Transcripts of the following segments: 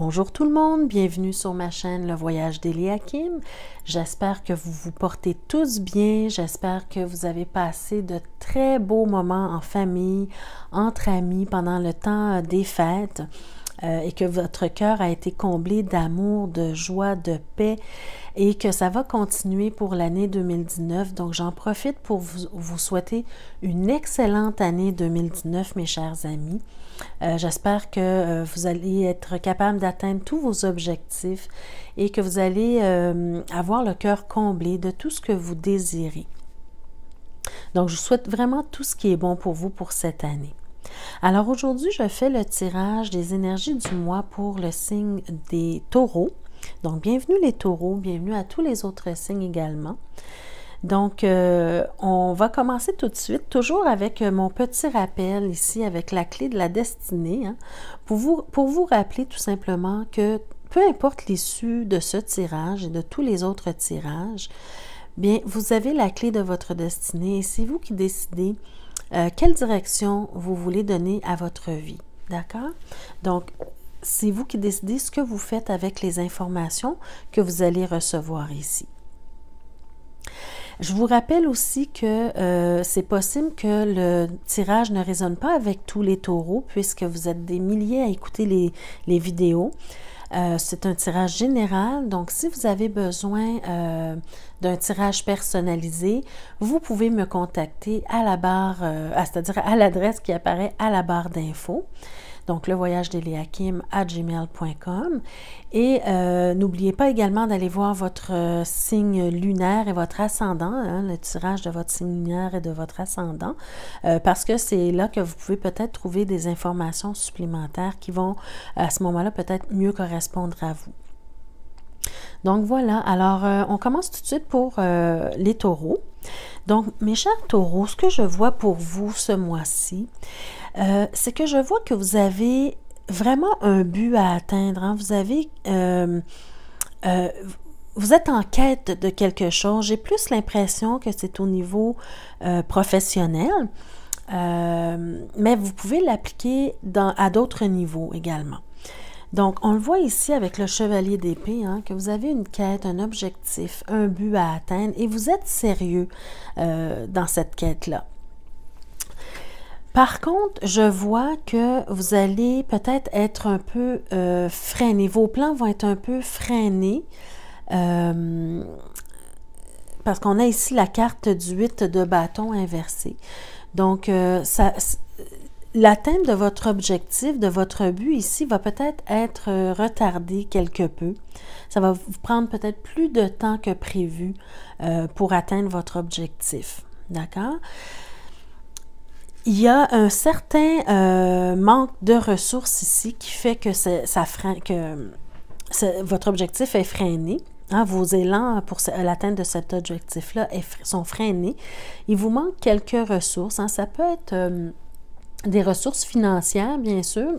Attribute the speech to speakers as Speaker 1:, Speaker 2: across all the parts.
Speaker 1: Bonjour tout le monde, bienvenue sur ma chaîne Le Voyage d'Eliakim. J'espère que vous vous portez tous bien, j'espère que vous avez passé de très beaux moments en famille, entre amis pendant le temps euh, des fêtes. Euh, et que votre cœur a été comblé d'amour, de joie, de paix et que ça va continuer pour l'année 2019. Donc j'en profite pour vous, souhaiter une excellente année 2019, mes chers amis. Euh, j'espère que euh, vous allez être capable d'atteindre tous vos objectifs et que vous allez avoir le cœur comblé de tout ce que vous désirez. Donc, je vous souhaite vraiment tout ce qui est bon pour vous pour cette année. Alors aujourd'hui, je fais le tirage des énergies du mois pour le signe des taureaux. Donc bienvenue les taureaux, bienvenue à tous les autres signes également. Donc, euh, on va commencer tout de suite, toujours avec euh, mon petit rappel ici, avec la clé de la destinée, hein. pour, vous, pour vous rappeler tout simplement que peu importe l'issue de ce tirage et de tous les autres tirages, bien, vous avez la clé de votre destinée et c'est vous qui décidez euh, quelle direction vous voulez donner à votre vie. D'accord? Donc, c'est vous qui décidez ce que vous faites avec les informations que vous allez recevoir ici. Je vous rappelle aussi que euh, c'est possible que le tirage ne résonne pas avec tous les taureaux puisque vous êtes des milliers à écouter les vidéos. Euh, c'est un tirage général, donc si vous avez besoin euh, d'un tirage personnalisé, vous pouvez me contacter à la barre, euh, c'est-à-dire à l'adresse qui apparaît à la barre d'infos donc le voyage à gmail.com. Et euh, n'oubliez pas également d'aller voir votre euh, signe lunaire et votre ascendant, hein, le tirage de votre signe lunaire et de votre ascendant, euh, parce que c'est là que vous pouvez peut-être trouver des informations supplémentaires qui vont à ce moment-là peut-être mieux correspondre à vous. Donc voilà, alors euh, on commence tout de suite pour euh, les taureaux. Donc mes chers taureaux, ce que je vois pour vous ce mois-ci, euh, c'est que je vois que vous avez vraiment un but à atteindre. Hein. Vous avez... vous êtes en quête de quelque chose. J'ai plus l'impression que c'est au niveau professionnel, mais vous pouvez l'appliquer à d'autres niveaux également. Donc, on le voit ici avec le chevalier d'épée, hein, que vous avez une quête, un objectif, un but à atteindre, et vous êtes sérieux euh, dans cette quête-là. Par contre, je vois que vous allez peut-être être un peu euh, freiné. Vos plans vont être un peu freinés. Euh, parce qu'on a ici la carte du 8 de bâton inversé. Donc, ça, l'atteinte de votre objectif, de votre but ici va peut-être être euh, retardée quelque peu. Ça va vous prendre peut-être plus de temps que prévu euh, pour atteindre votre objectif. D'accord? Il y a un certain euh, manque de ressources ici qui fait que, ça freine, que votre objectif est freiné. Hein. vos élans pour l'atteinte de cet objectif-là sont freinés. Il vous manque quelques ressources. Hein. Ça peut être des ressources financières, bien sûr.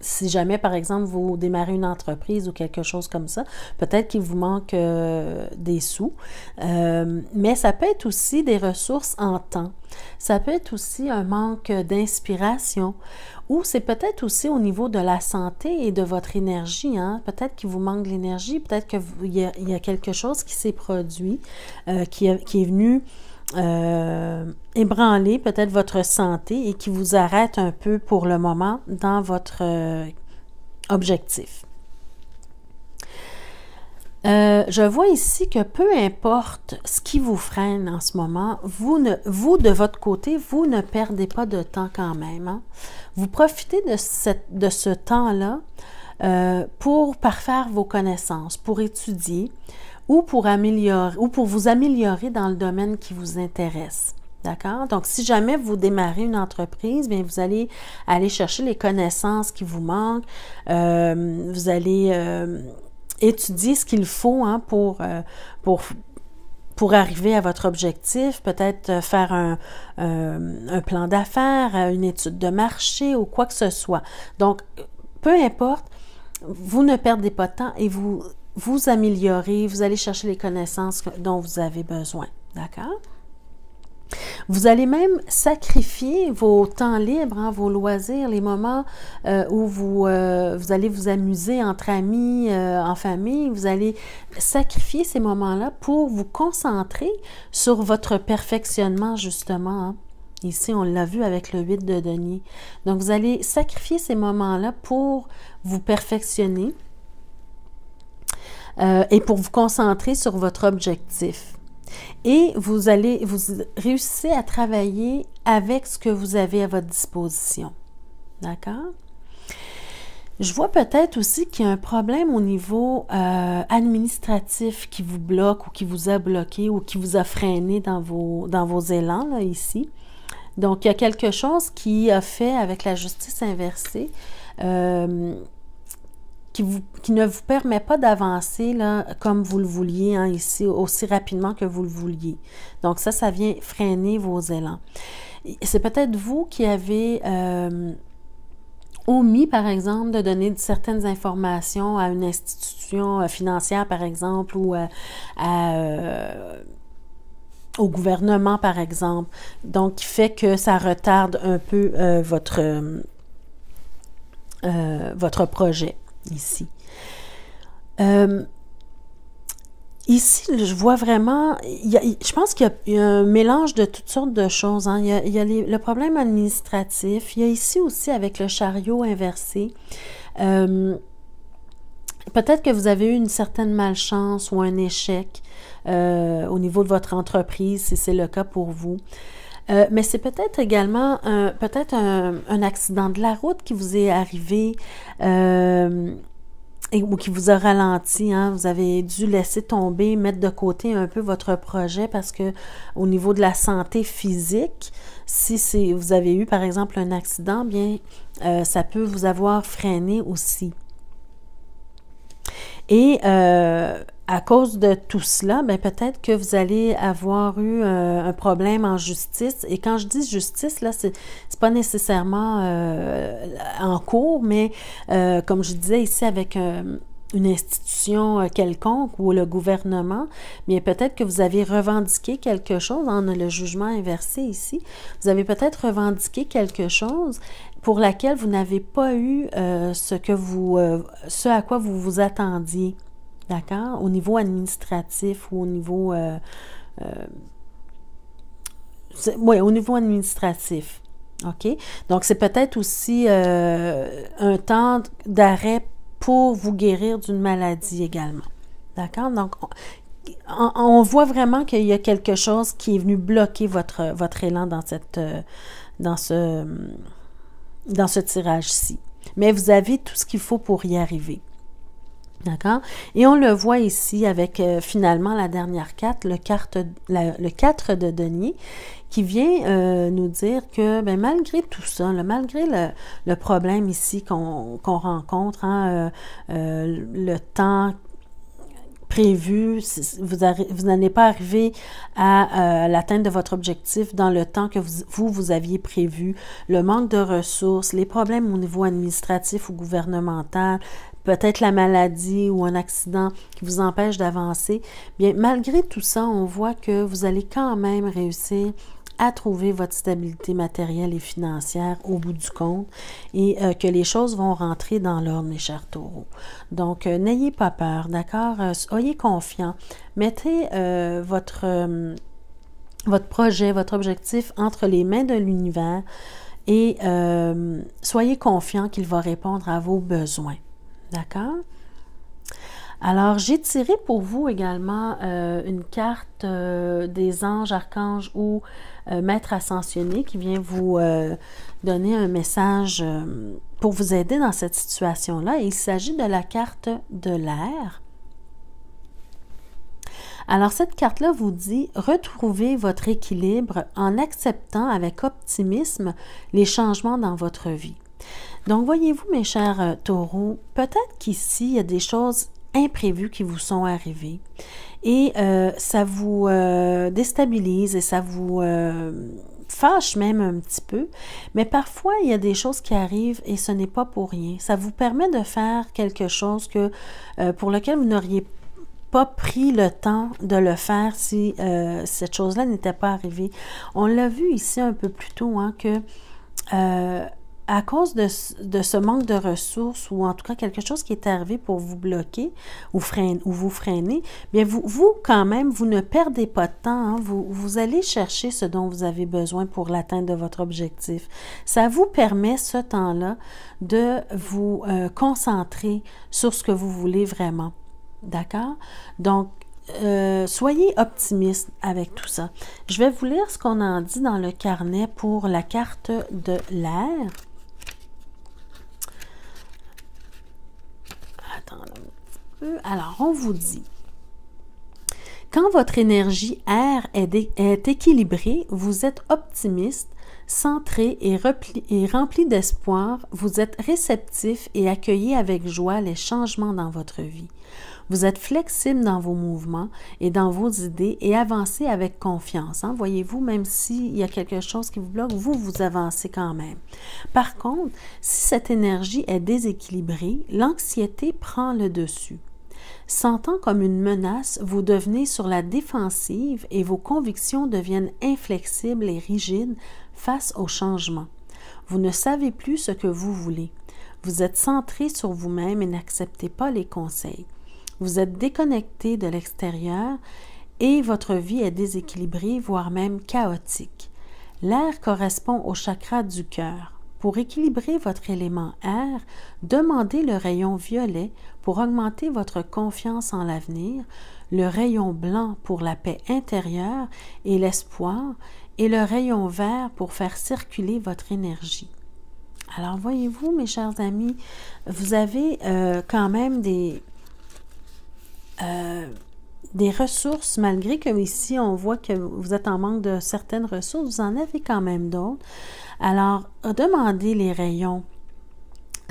Speaker 1: Si jamais, par exemple, vous démarrez une entreprise ou quelque chose comme ça, peut-être qu'il vous manque euh, des sous, euh, mais ça peut être aussi des ressources en temps. Ça peut être aussi un manque d'inspiration ou c'est peut-être aussi au niveau de la santé et de votre énergie. Hein. Peut-être qu'il vous manque l'énergie, peut-être qu'il y, a quelque chose qui s'est produit, euh, qui, qui, est venu euh, ébranler peut-être votre santé et qui vous arrête un peu pour le moment dans votre euh, objectif. Euh, je vois ici que peu importe ce qui vous freine en ce moment, vous, ne, vous de votre côté, vous ne perdez pas de temps quand même. Hein. Vous profitez de, ce temps-là pour parfaire vos connaissances, pour étudier, ou pour améliorer ou pour vous améliorer dans le domaine qui vous intéresse. D'accord? Donc, si jamais vous démarrez une entreprise, bien, vous allez aller chercher les connaissances qui vous manquent. Euh, vous allez euh, étudier ce qu'il faut hein, pour, euh, pour, pour arriver à votre objectif, peut-être faire un plan d'affaires, une étude de marché ou quoi que ce soit. Donc, peu importe, vous ne perdez pas de temps et vous vous améliorer, vous allez chercher les connaissances dont vous avez besoin. D'accord? Vous allez même sacrifier vos temps libres, hein, vos loisirs, les moments euh, où euh, vous, allez vous amuser entre amis, euh, en famille. Vous allez sacrifier ces moments-là pour vous concentrer sur votre perfectionnement, justement. Hein. Ici, on l'a vu avec le 8 de denier. Donc, vous allez sacrifier ces moments-là pour vous perfectionner euh, et pour vous concentrer sur votre objectif. Et vous allez, vous réussissez à travailler avec ce que vous avez à votre disposition. D'accord? Je vois peut-être aussi qu'il y a un problème au niveau euh, administratif qui vous bloque ou qui vous a bloqué ou qui vous a freiné dans vos, dans vos élans, ici. Donc, il y a quelque chose qui a fait avec la justice inversée. Euh, qui, ne vous permet pas d'avancer comme vous le vouliez, hein, ici, aussi rapidement que vous le vouliez. Donc ça, ça vient freiner vos élans. C'est peut-être vous qui avez... Euh, omis, par exemple, de donner certaines informations à une institution euh, financière, par exemple, ou euh, au gouvernement, par exemple. Donc, qui fait que ça retarde un peu votre, votre projet ici. Euh, ici, je vois vraiment, je pense qu'il y, a un mélange de toutes sortes de choses. Hein. Il y a, le problème administratif, il y a ici aussi avec le chariot inversé. Euh, peut-être que vous avez eu une certaine malchance ou un échec euh, au niveau de votre entreprise, si c'est le cas pour vous. Euh, mais c'est peut-être également un, peut-être un, accident de la route qui vous est arrivé. Euh, ou qui vous a ralenti, hein. vous avez dû laisser tomber, mettre de côté un peu votre projet parce que au niveau de la santé physique, si vous avez eu par exemple un accident, bien euh, ça peut vous avoir freiné aussi. Et euh, à cause de tout cela, ben peut-être que vous allez avoir eu euh, un problème en justice. Et quand je dis justice, là, c'est pas nécessairement euh, en cours, mais euh, comme je disais ici avec une institution quelconque ou le gouvernement, mais peut-être que vous avez revendiqué quelque chose, on hein, a le jugement inversé ici, vous avez peut-être revendiqué quelque chose pour laquelle vous n'avez pas eu ce que vous, ce à quoi vous vous attendiez d'accord? Au niveau administratif ou au niveau... Euh, euh, oui, au niveau administratif. OK? Donc, c'est peut-être aussi euh, un temps d'arrêt pour vous guérir d'une maladie également. D'accord? Donc, on, voit vraiment qu'il y a quelque chose qui est venu bloquer votre, votre élan dans, cette, dans ce, dans ce tirage-ci. Mais vous avez tout ce qu'il faut pour y arriver. D'accord? Et on le voit ici avec euh, finalement la dernière carte, le, carte, le 4 de Denis, qui vient euh, nous dire que ben, malgré tout ça, malgré le, problème ici qu'on rencontre, hein, euh, le temps prévu, vous n'allez pas arriver à euh, l'atteinte de votre objectif dans le temps que vous, vous, vous, aviez prévu, le manque de ressources, les problèmes au niveau administratif ou gouvernemental, peut-être la maladie ou un accident qui vous empêche d'avancer, bien malgré tout ça, on voit que vous allez quand même réussir à trouver votre stabilité matérielle et financière au bout du compte et euh, que les choses vont rentrer dans l'ordre, mes chers taureaux. Donc, euh, n'ayez pas peur, d'accord? Euh, soyez confiants. Mettez votre, votre projet, votre objectif entre les mains de l'univers et soyez confiant qu'il va répondre à vos besoins. D'accord? Alors, j'ai tiré pour vous également euh, une carte euh, des anges, archanges ou maître euh, maîtres ascensionnés qui vient vous donner un message pour vous aider dans cette situation-là. Il s'agit de la carte de l'air. Alors, cette carte-là vous dit retrouvez votre équilibre en acceptant avec optimisme les changements dans votre vie. Donc, voyez-vous, mes chers taureaux, peut-être qu'ici, il y a des choses imprévus qui vous sont arrivés et euh, ça vous euh, déstabilise et ça vous euh, fâche même un petit peu, mais parfois il y a des choses qui arrivent et ce n'est pas pour rien. Ça vous permet de faire quelque chose que pour lequel vous n'auriez pas pris le temps de le faire si cette chose-là n'était pas arrivée. On l'a vu ici un peu plus tôt, hein, que à cause de, ce manque de ressources ou en tout cas quelque chose qui est arrivé pour vous bloquer ou, freine, ou vous freiner, bien vous, vous, quand même, vous ne perdez pas de temps. Hein. Vous, vous allez chercher ce dont vous avez besoin pour l'atteinte de votre objectif. Ça vous permet ce temps-là de vous euh, concentrer sur ce que vous voulez vraiment. D'accord? Donc, euh, soyez optimiste avec tout ça. Je vais vous lire ce qu'on en dit dans le carnet pour la carte de l'air. Alors, on vous dit. Quand votre énergie R est, équilibrée, vous êtes optimiste, centré et rempli d'espoir, vous êtes réceptif et accueillez avec joie les changements dans votre vie. Vous êtes flexible dans vos mouvements et dans vos idées et avancez avec confiance. Hein. Voyez-vous, même s'il y a quelque chose qui vous bloque, vous, vous avancez quand même. Par contre, si cette énergie est déséquilibrée, l'anxiété prend le dessus. Sentant comme une menace, vous devenez sur la défensive et vos convictions deviennent inflexibles et rigides face au changement. Vous ne savez plus ce que vous voulez. Vous êtes centré sur vous-même et n'acceptez pas les conseils. Vous êtes déconnecté de l'extérieur et votre vie est déséquilibrée, voire même chaotique. L'air correspond au chakra du cœur. Pour équilibrer votre élément air, demandez le rayon violet pour augmenter votre confiance en l'avenir, le rayon blanc pour la paix intérieure et l'espoir, et le rayon vert pour faire circuler votre énergie. Alors voyez-vous, mes chers amis, vous avez euh, quand même des, euh, des ressources, malgré que ici on voit que vous êtes en manque de certaines ressources, vous en avez quand même d'autres. Alors, demandez les rayons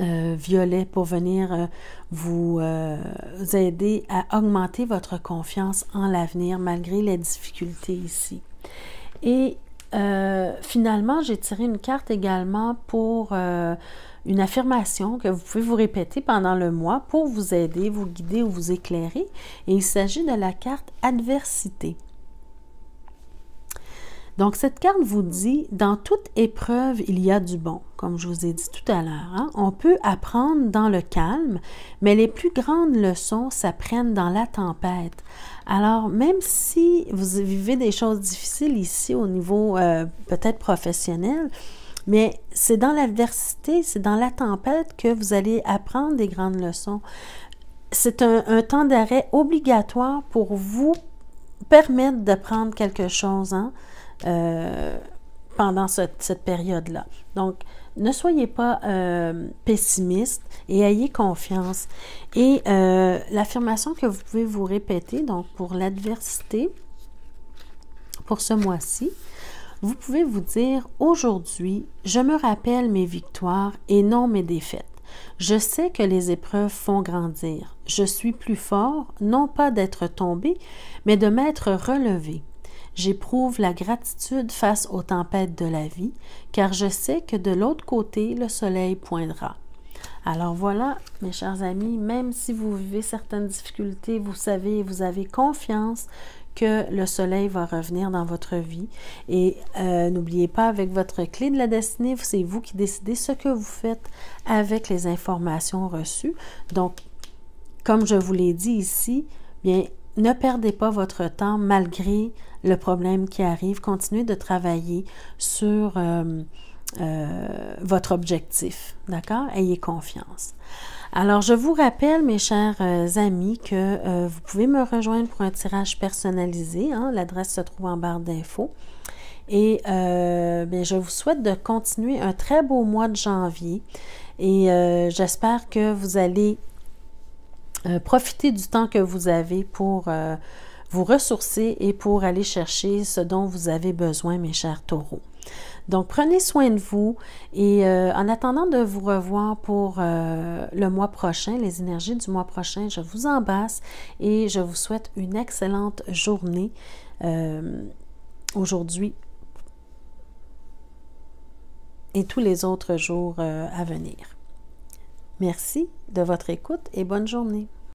Speaker 1: euh, violets pour venir euh, vous, vous aider à augmenter votre confiance en l'avenir malgré les difficultés ici. Et euh, finalement, j'ai tiré une carte également pour euh, une affirmation que vous pouvez vous répéter pendant le mois pour vous aider, vous guider ou vous éclairer. Et il s'agit de la carte adversité. Donc, cette carte vous dit, dans toute épreuve, il y a du bon, comme je vous ai dit tout à l'heure. Hein. On peut apprendre dans le calme, mais les plus grandes leçons s'apprennent dans la tempête. Alors, même si vous vivez des choses difficiles ici au niveau euh, peut-être professionnel, mais c'est dans l'adversité, c'est dans la tempête que vous allez apprendre des grandes leçons. C'est un, un temps d'arrêt obligatoire pour vous permettre d'apprendre quelque chose. Hein? Euh, pendant cette période-là. Donc, ne soyez pas euh, pessimiste et ayez confiance. Et euh, l'affirmation que vous pouvez vous répéter, donc pour l'adversité, pour ce mois-ci, vous pouvez vous dire aujourd'hui, je me rappelle mes victoires et non mes défaites. Je sais que les épreuves font grandir. Je suis plus fort, non pas d'être tombé, mais de m'être relevé. J'éprouve la gratitude face aux tempêtes de la vie, car je sais que de l'autre côté, le soleil poindra. Alors voilà, mes chers amis, même si vous vivez certaines difficultés, vous savez, vous avez confiance que le soleil va revenir dans votre vie. Et euh, n'oubliez pas, avec votre clé de la destinée, c'est vous qui décidez ce que vous faites avec les informations reçues. Donc, comme je vous l'ai dit ici, bien, ne perdez pas votre temps malgré le problème qui arrive, continuez de travailler sur euh, euh, votre objectif. D'accord? Ayez confiance. Alors, je vous rappelle, mes chers euh, amis, que vous pouvez me rejoindre pour un tirage personnalisé. Hein. L'adresse se trouve en barre d'infos. Et ben, je vous souhaite de continuer un très beau mois de janvier. Et j'espère que vous allez profiter du temps que vous avez pour vous ressourcer et pour aller chercher ce dont vous avez besoin, mes chers taureaux. Donc, prenez soin de vous et euh, en attendant de vous revoir pour euh, le mois prochain, les énergies du mois prochain, je vous embrasse et je vous souhaite une excellente journée euh, aujourd'hui et tous les autres jours à venir. Merci de votre écoute et bonne journée.